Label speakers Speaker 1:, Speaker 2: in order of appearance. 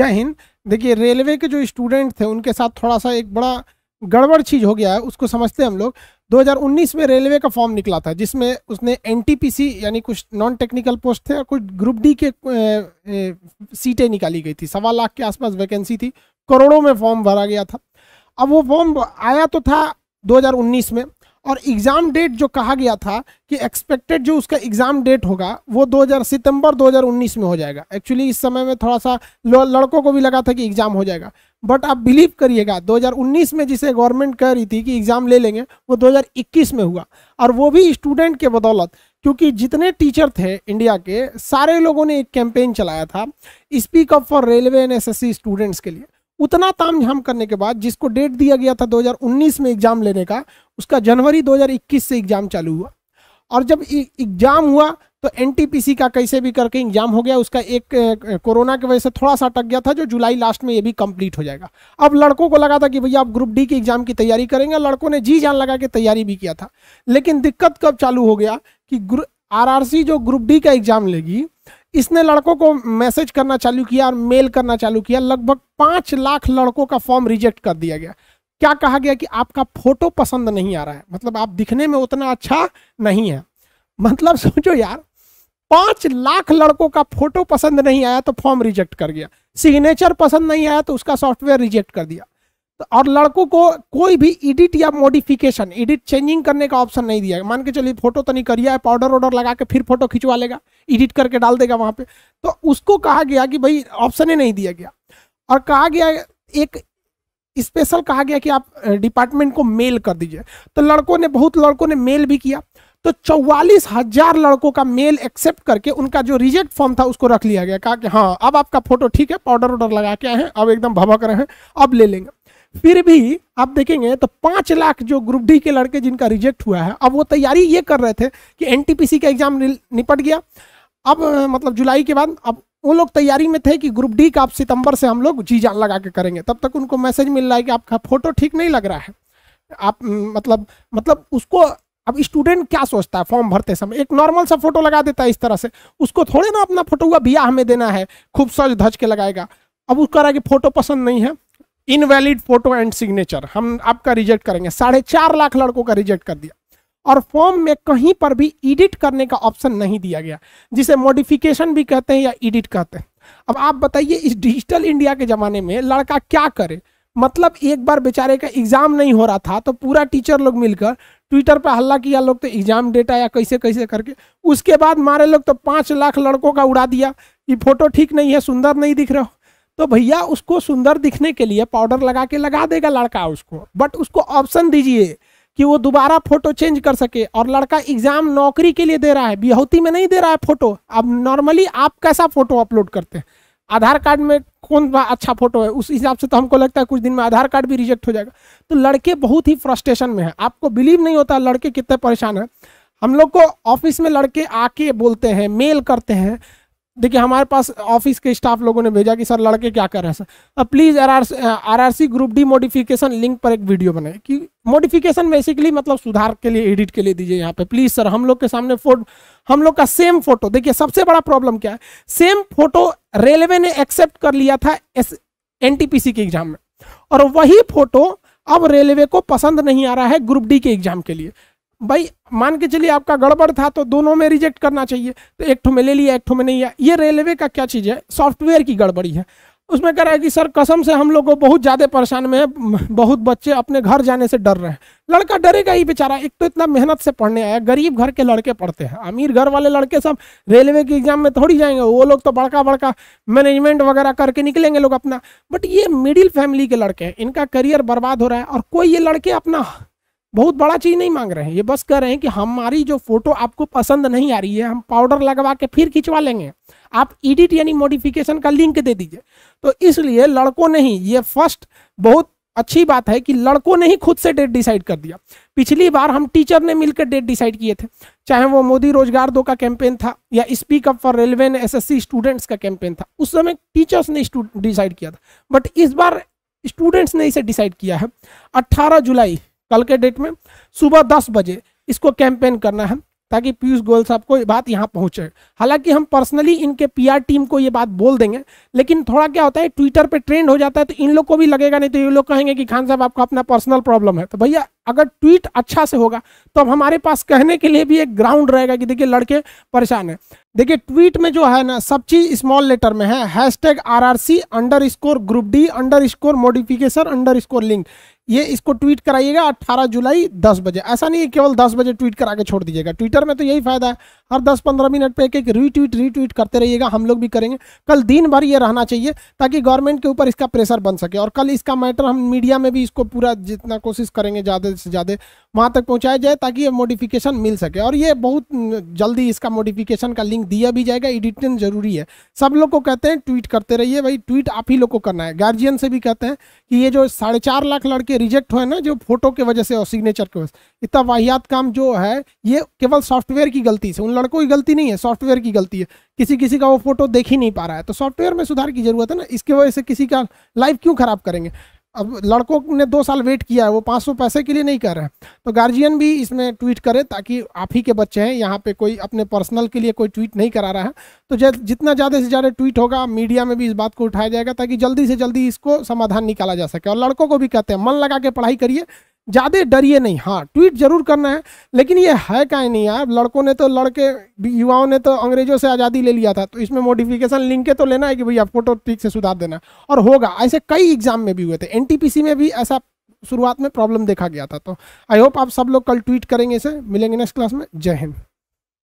Speaker 1: जय हिंद देखिए रेलवे के जो स्टूडेंट थे उनके साथ थोड़ा सा एक बड़ा गड़बड़ चीज़ हो गया है उसको समझते हैं हम लोग 2019 में रेलवे का फॉर्म निकला था जिसमें उसने एन यानी कुछ नॉन टेक्निकल पोस्ट थे और कुछ ग्रुप डी के सीटें निकाली गई थी सवा लाख के आसपास वैकेंसी थी करोड़ों में फॉर्म भरा गया था अब वो फॉर्म आया तो था 2019 में और एग्ज़ाम डेट जो कहा गया था कि एक्सपेक्टेड जो उसका एग्ज़ाम डेट होगा वो 2000 सितंबर 2019 में हो जाएगा एक्चुअली इस समय में थोड़ा सा लड़कों को भी लगा था कि एग्ज़ाम हो जाएगा बट आप बिलीव करिएगा 2019 में जिसे गवर्नमेंट कह रही थी कि एग्ज़ाम ले लेंगे वो 2021 में हुआ और वो भी स्टूडेंट के बदौलत क्योंकि जितने टीचर थे इंडिया के सारे लोगों ने एक कैंपेन चलाया था speak up for railway and SSC students के लिए उतना ताम झाम करने के बाद जिसको डेट दिया गया था 2019 में एग्ज़ाम लेने का उसका जनवरी 2021 से एग्ज़ाम चालू हुआ और जब एग्ज़ाम हुआ तो एनटीपीसी का कैसे भी करके एग्ज़ाम हो गया उसका एक कोरोना की वजह से थोड़ा सा अटक गया था जो जुलाई लास्ट में ये भी कंप्लीट हो जाएगा अब लड़कों को लगा था कि भैया आप ग्रुप डी के एग्ज़ाम की तैयारी करेंगे लड़कों ने जी जान लगा के तैयारी भी किया था लेकिन दिक्कत कब चालू हो गया कि आरआरसी जो ग्रुप डी का एग्ज़ाम लेगी इसने लड़कों को मैसेज करना चालू किया और मेल करना चालू किया लगभग पाँच लाख लड़कों का फॉर्म रिजेक्ट कर दिया गया क्या कहा गया कि आपका फोटो पसंद नहीं आ रहा है मतलब आप दिखने में उतना अच्छा नहीं है मतलब सोचो यार पाँच लाख लड़कों का फोटो पसंद नहीं आया तो फॉर्म रिजेक्ट कर गया सिग्नेचर पसंद नहीं आया तो उसका सॉफ्टवेयर रिजेक्ट कर दिया और लड़कों को कोई भी एडिट या मॉडिफिकेशन एडिट चेंजिंग करने का ऑप्शन नहीं दिया मान के चलिए फोटो तो नहीं करिए पाउडर ऑर्डर लगा के फिर फोटो खिंचवा लेगा एडिट करके डाल देगा वहाँ पे तो उसको कहा गया कि भाई ऑप्शन ही नहीं दिया गया और कहा गया एक स्पेशल कहा गया कि आप डिपार्टमेंट को मेल कर दीजिए तो लड़कों ने बहुत लड़कों ने मेल भी किया तो चौवालीस हजार लड़कों का मेल एक्सेप्ट करके उनका जो रिजेक्ट फॉर्म था उसको रख लिया गया कहा कि हाँ अब आपका फोटो ठीक है पाउडर वाउडर लगा के आए हैं अब एकदम भबक रहे हैं अब ले लेंगे फिर भी आप देखेंगे तो पाँच लाख जो ग्रुप डी के लड़के जिनका रिजेक्ट हुआ है अब वो तैयारी ये कर रहे थे कि एनटीपीसी का एग्जाम निपट गया अब मतलब जुलाई के बाद अब वो लोग तैयारी में थे कि ग्रुप डी का आप सितंबर से हम लोग जी जान लगा के करेंगे तब तक उनको मैसेज मिल रहा है कि आपका फोटो ठीक नहीं लग रहा है आप मतलब मतलब उसको अब स्टूडेंट क्या सोचता है फॉर्म भरते समय एक नॉर्मल सा फोटो लगा देता है इस तरह से उसको थोड़े ना अपना फोटो हुआ ब्याह में देना है खूब सज धज के लगाएगा अब उसका रहा कि फोटो पसंद नहीं है इनवैलिड फोटो एंड सिग्नेचर हम आपका रिजेक्ट करेंगे साढ़े चार लाख लड़कों का रिजेक्ट कर दिया और फॉर्म में कहीं पर भी एडिट करने का ऑप्शन नहीं दिया गया जिसे मॉडिफिकेशन भी कहते हैं या एडिट कहते हैं अब आप बताइए इस डिजिटल इंडिया के ज़माने में लड़का क्या करे मतलब एक बार बेचारे का एग्ज़ाम नहीं हो रहा था तो पूरा टीचर लोग मिलकर ट्विटर पर हल्ला किया लोग तो एग्ज़ाम डेटा या कैसे कैसे करके उसके बाद मारे लोग तो पाँच लाख लड़कों का उड़ा दिया कि फोटो ठीक नहीं है सुंदर नहीं दिख रहा हो तो भैया उसको सुंदर दिखने के लिए पाउडर लगा के लगा देगा लड़का उसको बट उसको ऑप्शन दीजिए कि वो दोबारा फोटो चेंज कर सके और लड़का एग्जाम नौकरी के लिए दे रहा है बिहौती में नहीं दे रहा है फोटो अब नॉर्मली आप कैसा फोटो अपलोड करते हैं आधार कार्ड में कौन अच्छा फोटो है उस हिसाब से तो हमको लगता है कुछ दिन में आधार कार्ड भी रिजेक्ट हो जाएगा तो लड़के बहुत ही फ्रस्ट्रेशन में है आपको बिलीव नहीं होता लड़के कितने परेशान हैं हम लोग को ऑफिस में लड़के आके बोलते हैं मेल करते हैं देखिए हमारे पास ऑफिस के स्टाफ लोगों ने भेजा कि सर लड़के क्या कर रहे हैं सर अब please R R R R C group D modification link पर एक वीडियो बनाए कि मोडिफिकेशन बेसिकली मतलब सुधार के लिए एडिट के लिए दीजिए यहाँ पे प्लीज़ सर हम लोग के सामने फोटो हम लोग का सेम फोटो देखिए सबसे बड़ा प्रॉब्लम क्या है सेम फोटो रेलवे ने एक्सेप्ट कर लिया था एस एन के एग्जाम में और वही फोटो अब रेलवे को पसंद नहीं आ रहा है ग्रुप डी के एग्जाम के लिए भाई मान के चलिए आपका गड़बड़ था तो दोनों में रिजेक्ट करना चाहिए तो एक ठो में ले लिया एक ठो में नहीं लिया ये रेलवे का क्या चीज़ है सॉफ्टवेयर की गड़बड़ी है उसमें कह रहा है कि सर कसम से हम लोग को बहुत ज़्यादा परेशान में है बहुत बच्चे अपने घर जाने से डर रहे हैं लड़का डरेगा ही बेचारा एक तो इतना मेहनत से पढ़ने आया गरीब घर के लड़के पढ़ते हैं अमीर घर वाले लड़के सब रेलवे के एग्जाम में थोड़ी जाएंगे वो लोग तो बड़का बड़का मैनेजमेंट वगैरह करके निकलेंगे लोग अपना बट ये मिडिल फैमिली के लड़के हैं इनका करियर बर्बाद हो रहा है और कोई ये लड़के अपना बहुत बड़ा चीज़ नहीं मांग रहे हैं ये बस कह रहे हैं कि हमारी जो फोटो आपको पसंद नहीं आ रही है हम पाउडर लगवा के फिर खिंचवा लेंगे आप एडिट यानी मॉडिफिकेशन का लिंक दे दीजिए तो इसलिए लड़कों ने ही ये फर्स्ट बहुत अच्छी बात है कि लड़कों ने ही खुद से डेट डिसाइड कर दिया पिछली बार हम टीचर ने मिलकर डेट डिसाइड किए थे चाहे वो मोदी रोजगार दो का कैंपेन था या स्पीक अप फॉर रेलवे ने एस स्टूडेंट्स का कैंपेन था उस समय टीचर्स ने डिसाइड किया था बट इस बार स्टूडेंट्स ने इसे डिसाइड किया है अट्ठारह जुलाई कल के डेट में सुबह दस बजे इसको कैंपेन करना है ताकि पीयूष गोयल साहब को ये बात यहाँ पहुँचे हालांकि हम पर्सनली इनके पीआर टीम को ये बात बोल देंगे लेकिन थोड़ा क्या होता है ट्विटर पे ट्रेंड हो जाता है तो इन लोग को भी लगेगा नहीं तो ये लोग कहेंगे कि खान साहब आपका अपना पर्सनल प्रॉब्लम है तो भैया अगर ट्वीट अच्छा से होगा तो अब हमारे पास कहने के लिए भी एक ग्राउंड रहेगा कि देखिए लड़के परेशान हैं देखिए ट्वीट में जो है ना सब चीज स्मॉल लेटर में है hashtag R R C underscore group D underscore modification underscore link ये इसको ट्वीट कराइएगा 18 जुलाई 10 बजे ऐसा नहीं है केवल 10 बजे ट्वीट करा के छोड़ दीजिएगा ट्विटर में तो यही फायदा है हर 10-15 मिनट पे एक एक रीट्वीट रीट्वीट करते रहिएगा हम लोग भी करेंगे कल दिन भर ये रहना चाहिए ताकि गवर्नमेंट के ऊपर इसका प्रेशर बन सके और कल इसका मैटर हम मीडिया में भी इसको पूरा जितना कोशिश करेंगे ज़्यादा से ज़्यादा वहाँ तक पहुँचाया जाए ताकि ये मोडिफिकेशन मिल सके और ये बहुत जल्दी इसका मोडिफिकेशन का लिंक दिया भी जाएगा एडिटिंग जरूरी है सब लोग को कहते हैं ट्वीट करते रहिए भाई ट्वीट आप ही लोग को करना है गार्जियन से भी कहते हैं कि ये जो साढ़े चार लाख लड़के रिजेक्ट हुए ना जो फोटो के वजह से और सिग्नेचर के वजह से इतना वाहियात काम जो है ये केवल सॉफ्टवेयर की गलती से उन लड़कों की गलती नहीं है सॉफ्टवेयर की गलती है किसी किसी का वो फोटो देख ही नहीं पा रहा है तो सॉफ्टवेयर में सुधार की जरूरत है ना इसके वजह से किसी का लाइफ क्यों खराब करेंगे अब लड़कों ने दो साल वेट किया है वो पाँच सौ पैसे के लिए नहीं कर रहे हैं तो गार्जियन भी इसमें ट्वीट करे ताकि आप ही के बच्चे हैं यहाँ पे कोई अपने पर्सनल के लिए कोई ट्वीट नहीं करा रहा है तो जितना ज़्यादा से ज़्यादा ट्वीट होगा मीडिया में भी इस बात को उठाया जाएगा ताकि जल्दी से जल्दी इसको समाधान निकाला जा सके और लड़कों को भी कहते हैं मन लगा के पढ़ाई करिए ज़्यादा डरिए नहीं हाँ ट्वीट जरूर करना है लेकिन ये है का नहीं यार लड़कों ने तो लड़के युवाओं ने तो अंग्रेजों से आज़ादी ले लिया था तो इसमें मोडिफिकेशन लिंक के तो लेना है कि भैया फोटो ठीक से सुधार देना और होगा ऐसे कई एग्जाम में भी हुए थे एन में भी ऐसा शुरुआत में प्रॉब्लम देखा गया था तो आई होप आप सब लोग कल ट्वीट करेंगे इसे मिलेंगे नेक्स्ट क्लास में जय हिंद